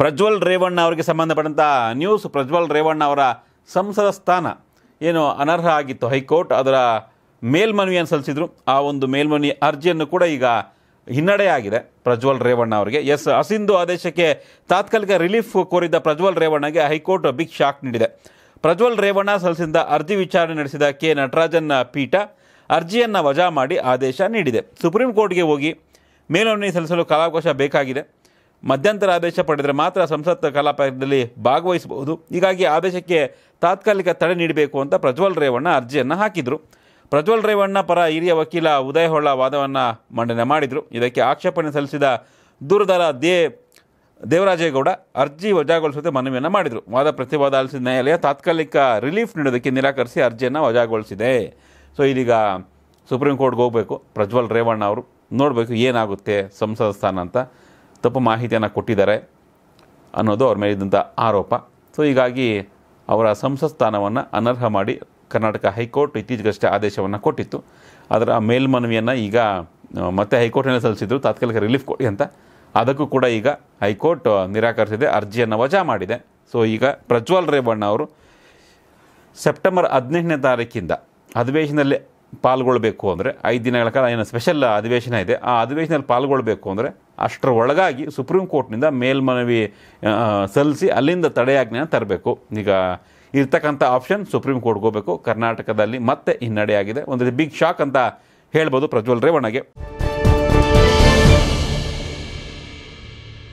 ಪ್ರಜ್ವಲ್ ರೇವಣ್ಣ ಅವರಿಗೆ ಸಂಬಂಧಪಟ್ಟಂಥ ನ್ಯೂಸ್ ಪ್ರಜ್ವಲ್ ರೇವಣ್ಣ ಅವರ ಸಂಸದ ಸ್ಥಾನ ಏನು ಅನರ್ಹ ಆಗಿತ್ತು ಹೈಕೋರ್ಟ್ ಅದರ ಮೇಲ್ಮನವಿಯನ್ನು ಸಲ್ಲಿಸಿದರು ಆ ಒಂದು ಮೇಲ್ಮನವಿ ಅರ್ಜಿಯನ್ನು ಕೂಡ ಈಗ ಹಿನ್ನಡೆಯಾಗಿದೆ ಪ್ರಜ್ವಲ್ ರೇವಣ್ಣ ಅವರಿಗೆ ಎಸ್ ಅಸಿಂಧು ಆದೇಶಕ್ಕೆ ತಾತ್ಕಾಲಿಕ ರಿಲೀಫ್ ಕೋರಿದ್ದ ಪ್ರಜ್ವಲ್ ರೇವಣ್ಣಗೆ ಹೈಕೋರ್ಟ್ ಬಿಗ್ ಶಾಕ್ ನೀಡಿದೆ ಪ್ರಜ್ವಲ್ ರೇವಣ್ಣ ಸಲ್ಲಿಸಿದ ಅರ್ಜಿ ವಿಚಾರಣೆ ನಡೆಸಿದ ಕೆ ನಟರಾಜನ್ ಪೀಠ ಅರ್ಜಿಯನ್ನು ವಜಾ ಮಾಡಿ ಆದೇಶ ನೀಡಿದೆ ಸುಪ್ರೀಂ ಕೋರ್ಟ್ಗೆ ಹೋಗಿ ಮೇಲ್ಮನವಿ ಸಲ್ಲಿಸಲು ಕಾಲಾವಕಾಶ ಬೇಕಾಗಿದೆ ಮಧ್ಯಂತರ ಆದೇಶ ಪಡೆದರೆ ಮಾತ್ರ ಸಂಸತ್ ಕಲಾಪದಲ್ಲಿ ಭಾಗವಹಿಸಬಹುದು ಹೀಗಾಗಿ ಆದೇಶಕ್ಕೆ ತಾತ್ಕಾಲಿಕ ತಡೆ ನೀಡಬೇಕು ಅಂತ ಪ್ರಜ್ವಲ್ ರೇವಣ್ಣ ಅರ್ಜಿಯನ್ನು ಹಾಕಿದರು ಪ್ರಜ್ವಲ್ ರೇವಣ್ಣ ಪರ ಹಿರಿಯ ವಕೀಲ ಉದಯಹೊಳ್ಳ ವಾದವನ್ನು ಮಂಡನೆ ಮಾಡಿದರು ಇದಕ್ಕೆ ಆಕ್ಷೇಪಣೆ ಸಲ್ಲಿಸಿದ ದೂರದಾರ ದೇ ದೇವರಾಜೇಗೌಡ ಅರ್ಜಿ ವಜಾಗೊಳಿಸುವಂತೆ ಮನವಿಯನ್ನು ಮಾಡಿದರು ವಾದ ಪ್ರತಿವಾದ ಆಲಿಸಿದ ನ್ಯಾಯಾಲಯ ತಾತ್ಕಾಲಿಕ ರಿಲೀಫ್ ನೀಡೋದಕ್ಕೆ ನಿರಾಕರಿಸಿ ಅರ್ಜಿಯನ್ನು ವಜಾಗೊಳಿಸಿದೆ ಸೊ ಇದೀಗ ಸುಪ್ರೀಂ ಕೋರ್ಟ್ಗೆ ಹೋಗಬೇಕು ಪ್ರಜ್ವಲ್ ರೇವಣ್ಣ ಅವರು ನೋಡಬೇಕು ಏನಾಗುತ್ತೆ ಸಂಸದ ಸ್ಥಾನ ಅಂತ ತಪ್ಪು ಮಾಹಿತಿಯನ್ನು ಕೊಟ್ಟಿದ್ದಾರೆ ಅನ್ನೋದು ಅವ್ರ ಮೇಲಿದ್ದಂಥ ಆರೋಪ ಸೊ ಹೀಗಾಗಿ ಅವರ ಸಂಸತ್ ಸ್ಥಾನವನ್ನು ಅನರ್ಹ ಮಾಡಿ ಕರ್ನಾಟಕ ಹೈಕೋರ್ಟ್ ಇತ್ತೀಚೆಗಷ್ಟೇ ಆದೇಶವನ್ನು ಕೊಟ್ಟಿತ್ತು ಅದರ ಮೇಲ್ಮನವಿಯನ್ನು ಈಗ ಮತ್ತೆ ಹೈಕೋರ್ಟ್ನಲ್ಲಿ ಸಲ್ಲಿಸಿದ್ರು ತಾತ್ಕಾಲಿಕ ರಿಲೀಫ್ ಕೊಡಿ ಅಂತ ಅದಕ್ಕೂ ಕೂಡ ಈಗ ಹೈಕೋರ್ಟ್ ನಿರಾಕರಿಸಿದೆ ಅರ್ಜಿಯನ್ನು ವಜಾ ಮಾಡಿದೆ ಸೊ ಈಗ ಪ್ರಜ್ವಲ್ ರೇವಣ್ಣ ಅವರು ಸೆಪ್ಟೆಂಬರ್ ಹದಿನೆಂಟನೇ ತಾರೀಕಿಂದ ಅಧಿವೇಶನದಲ್ಲಿ ಪಾಲ್ಗೊಳ್ಬೇಕು ಅಂದರೆ ಐದು ದಿನಗಳ ಕಾಲ ಏನೋ ಸ್ಪೆಷಲ್ ಅಧಿವೇಶನ ಇದೆ ಆ ಅಧಿವೇಶನದಲ್ಲಿ ಪಾಲ್ಗೊಳ್ಬೇಕು ಅಂದರೆ ಅಷ್ಟರ ಒಳಗಾಗಿ ಸುಪ್ರೀಂ ಕೋರ್ಟ್ನಿಂದ ಮೇಲ್ಮನವಿ ಸಲ್ಲಿಸಿ ಅಲ್ಲಿಂದ ತಡೆಯಾಜ್ಞೆನ ತರಬೇಕು ಈಗ ಇರ್ತಕ್ಕಂಥ ಆಪ್ಷನ್ ಸುಪ್ರೀಂ ಕೋರ್ಟ್ಗೆ ಹೋಗಬೇಕು ಕರ್ನಾಟಕದಲ್ಲಿ ಮತ್ತೆ ಹಿನ್ನಡೆಯಾಗಿದೆ ಒಂದು ಬಿಗ್ ಶಾಕ್ ಅಂತ ಹೇಳ್ಬೋದು ಪ್ರಜ್ವಲ್ ರೇವಣ್ಣಗೆ